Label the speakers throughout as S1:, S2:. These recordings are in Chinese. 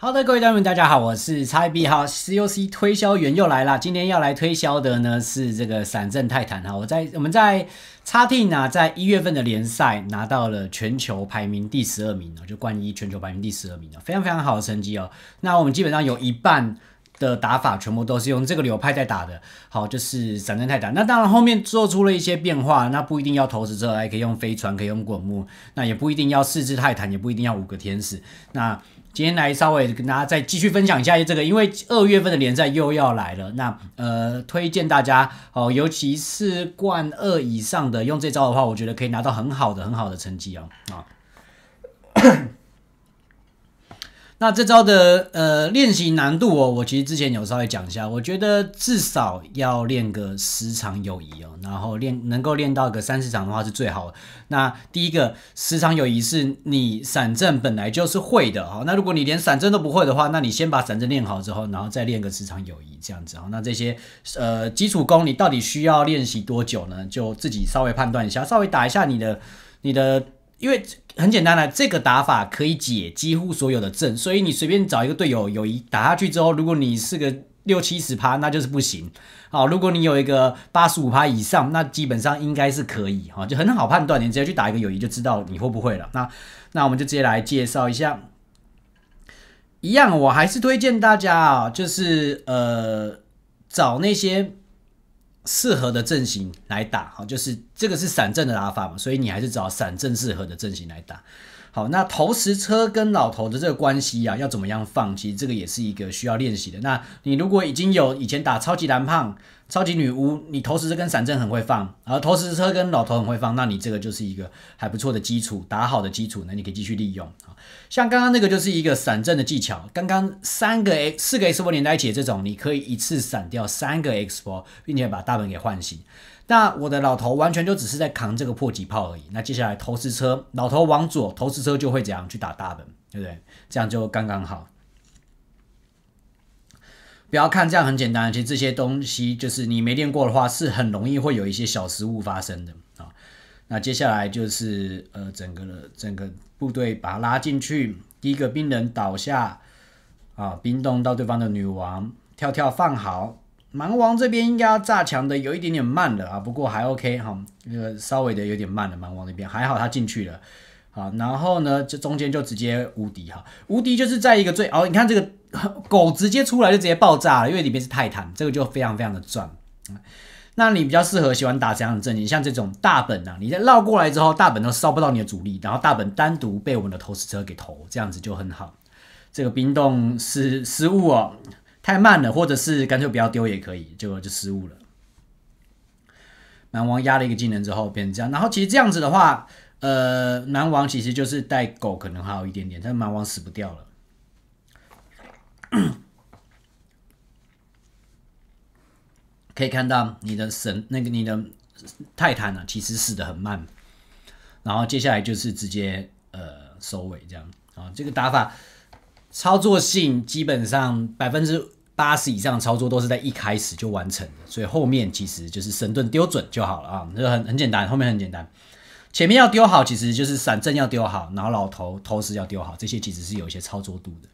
S1: 好的，各位观众们，大家好，我是叉 B 哈，COC 推销员又来了。今天要来推销的呢是这个闪震泰坦哈。我在我们在叉 T 呢，在一月份的联赛拿到了全球排名第十二名了，就冠一全球排名第十二名了，非常非常好的成绩哦。那我们基本上有一半。的打法全部都是用这个流派在打的，好就是闪电泰坦。那当然后面做出了一些变化，那不一定要投石车，还可以用飞船，可以用滚木，那也不一定要四只泰坦，也不一定要五个天使。那今天来稍微跟大家再继续分享一下这个，因为二月份的联赛又要来了，那呃，推荐大家哦，尤其是冠二以上的，用这招的话，我觉得可以拿到很好的、很好的成绩哦啊。那这招的呃练习难度哦，我其实之前有稍微讲一下，我觉得至少要练个十场友谊哦，然后练能够练到个三十场的话是最好的。那第一个十场友谊是你闪阵本来就是会的哈，那如果你连闪阵都不会的话，那你先把闪阵练好之后，然后再练个十场友谊这样子哦。那这些呃基础功你到底需要练习多久呢？就自己稍微判断一下，稍微打一下你的你的。因为很简单的，这个打法可以解几乎所有的阵，所以你随便找一个队友友谊打下去之后，如果你是个六七十趴，那就是不行。好，如果你有一个八十五趴以上，那基本上应该是可以哈，就很好判断。你直接去打一个友谊就知道你会不会了。那那我们就直接来介绍一下，一样我还是推荐大家啊，就是呃找那些。适合的阵型来打哈，就是这个是散阵的打法嘛，所以你还是找散阵适合的阵型来打。好，那投石车跟老头的这个关系啊，要怎么样放？其实这个也是一个需要练习的。那你如果已经有以前打超级蓝胖。超级女巫，你投石车跟闪阵很会放，而投石车跟老头很会放，那你这个就是一个还不错的基础，打好的基础，那你可以继续利用。像刚刚那个就是一个闪阵的技巧，刚刚三个 X 四个 X 波连在一起，这种你可以一次闪掉三个 X 波，并且把大本给唤醒。那我的老头完全就只是在扛这个破几炮而已。那接下来投石车老头往左，投石车就会怎样去打大本，对不对？这样就刚刚好。不要看这样很简单，其实这些东西就是你没练过的话，是很容易会有一些小失误发生的啊。那接下来就是呃，整个的整个部队把它拉进去，第一个兵人倒下啊，冰冻到对方的女王，跳跳放好，蛮王这边应该要炸墙的，有一点点慢了啊，不过还 OK 哈，那个稍微的有点慢了，蛮王那边还好，他进去了。好，然后呢，这中间就直接无敌哈，无敌就是在一个最哦，你看这个 狗直接出来就直接爆炸了，因为里面是泰坦，这个就非常非常的赚。那你比较适合喜欢打这样的阵型，像这种大本啊，你在绕过来之后，大本都烧不到你的主力，然后大本单独被我们的投石车给投，这样子就很好。这个冰冻是失误哦，太慢了，或者是干脆不要丢也可以，就就失误了。蛮王压了一个技能之后变成这样，然后其实这样子的话。呃，蛮王其实就是带狗，可能还有一点点，但蛮王死不掉了。可以看到你的神，那个你的泰坦啊，其实死的很慢。然后接下来就是直接呃收尾这样啊，这个打法操作性基本上百分之八十以上的操作都是在一开始就完成的，所以后面其实就是神盾丢准就好了啊，这个很很简单，后面很简单。前面要丢好，其实就是闪阵要丢好，然后老头头石要丢好，这些其实是有一些操作度的。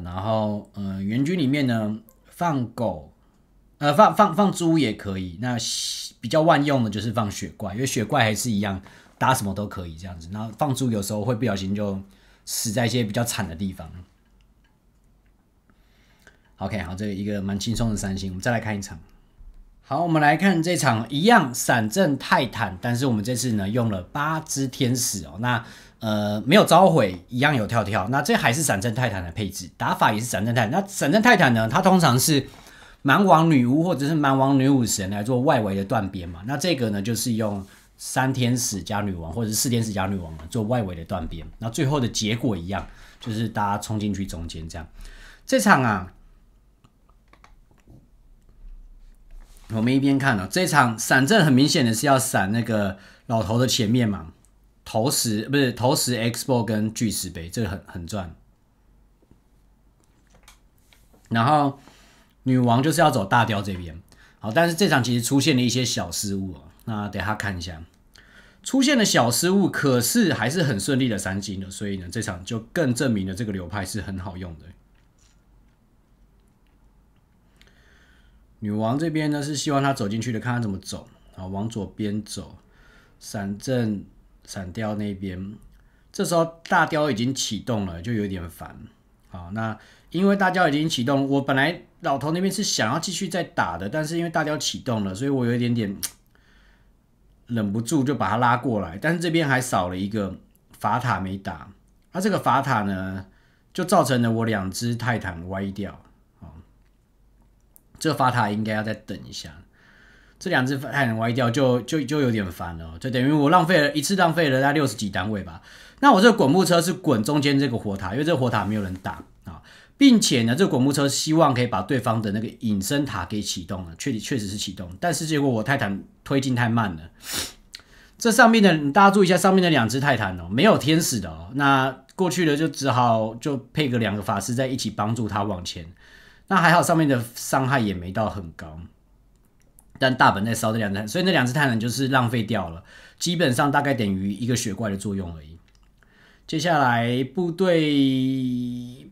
S1: 然后，呃，援军里面呢，放狗，呃，放放放猪也可以。那比较万用的就是放雪怪，因为雪怪还是一样，打什么都可以这样子。然后放猪有时候会不小心就死在一些比较惨的地方。OK，好，这一个蛮轻松的三星，我们再来看一场。好，我们来看这场一样闪阵泰坦，但是我们这次呢用了八只天使哦，那呃没有召回，一样有跳跳，那这还是闪阵泰坦的配置，打法也是闪阵泰。坦。那闪阵泰坦呢，它通常是蛮王女巫或者是蛮王女武神来做外围的断边嘛，那这个呢就是用三天使加女王或者是四天使加女王做外围的断边，那最后的结果一样，就是大家冲进去中间这样。这场啊。我们一边看哦，这场闪阵很明显的是要闪那个老头的前面嘛，投石不是投石 X b o x 跟巨石碑，这个很很赚。然后女王就是要走大雕这边，好，但是这场其实出现了一些小失误，那等下看一下，出现了小失误，可是还是很顺利的三金的，所以呢，这场就更证明了这个流派是很好用的。女王这边呢是希望他走进去的，看他怎么走，啊，往左边走，闪正闪掉那边。这时候大雕已经启动了，就有点烦。好，那因为大雕已经启动，我本来老头那边是想要继续再打的，但是因为大雕启动了，所以我有一点点忍不住就把他拉过来。但是这边还少了一个法塔没打，他这个法塔呢就造成了我两只泰坦歪掉。这个发塔应该要再等一下，这两只泰坦歪掉就就就有点烦了，就等于我浪费了一次，浪费了那六十几单位吧。那我这个滚木车是滚中间这个火塔，因为这个火塔没有人打啊，并且呢，这滚木车希望可以把对方的那个隐身塔给启动了，确确实是启动，但是结果我泰坦推进太慢了。这上面的大家注意一下，上面的两只泰坦哦，没有天使的哦，那过去的就只好就配个两个法师在一起帮助他往前。那还好，上面的伤害也没到很高，但大本在烧这两只，所以那两只泰坦就是浪费掉了，基本上大概等于一个雪怪的作用而已。接下来部队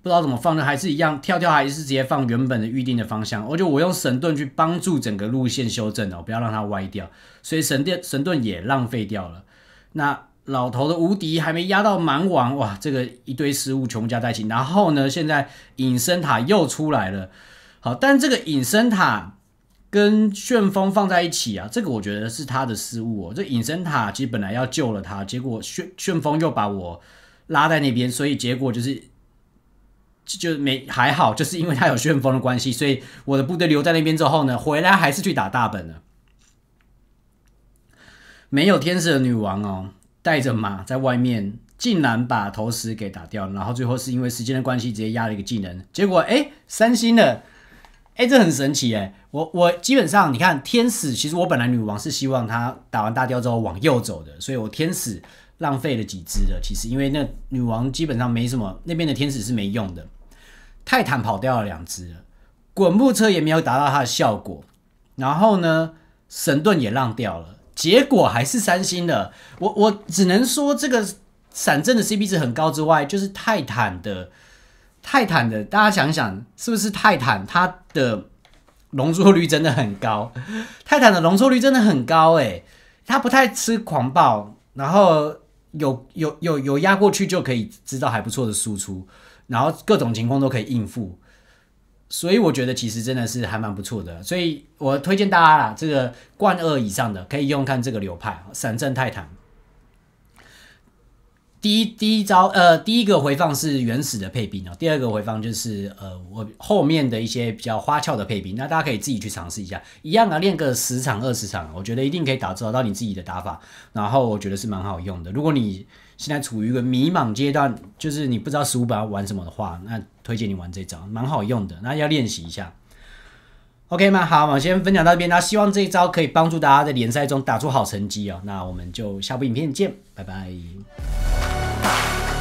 S1: 不知道怎么放的，还是一样，跳跳还是直接放原本的预定的方向，而且我用神盾去帮助整个路线修正哦，不要让它歪掉，所以神殿神盾也浪费掉了。那。老头的无敌还没压到蛮王，哇，这个一堆失误穷加在一起。然后呢，现在隐身塔又出来了。好，但这个隐身塔跟旋风放在一起啊，这个我觉得是他的失误哦。这隐身塔其实本来要救了他，结果旋旋风又把我拉在那边，所以结果就是就没还好，就是因为他有旋风的关系，所以我的部队留在那边之后呢，回来还是去打大本了。没有天使的女王哦。带着马在外面竟然把头石给打掉，然后最后是因为时间的关系，直接压了一个技能，结果哎，三星的，哎，这很神奇哎，我我基本上你看天使，其实我本来女王是希望她打完大雕之后往右走的，所以我天使浪费了几只了，其实因为那女王基本上没什么，那边的天使是没用的，泰坦跑掉了两只，滚木车也没有达到它的效果，然后呢，神盾也浪掉了。结果还是三星的，我我只能说这个闪阵的 CP 值很高之外，就是泰坦的泰坦的，大家想想是不是泰坦？它的容错率真的很高，泰坦的容错率真的很高诶，它不太吃狂暴，然后有有有有压过去就可以制造还不错的输出，然后各种情况都可以应付。所以我觉得其实真的是还蛮不错的，所以我推荐大家啦，这个冠二以上的可以用看这个流派闪震泰坦。第一第一招，呃，第一个回放是原始的配兵哦。第二个回放就是，呃，我后面的一些比较花俏的配兵，那大家可以自己去尝试一下，一样啊，练个十场二十场，我觉得一定可以打造到你自己的打法。然后我觉得是蛮好用的。如果你现在处于一个迷茫阶段，就是你不知道十五把要玩什么的话，那推荐你玩这招，蛮好用的。那要练习一下，OK 吗？好，我先分享到这边。那希望这一招可以帮助大家在联赛中打出好成绩哦。那我们就下部影片见，拜拜。Bye.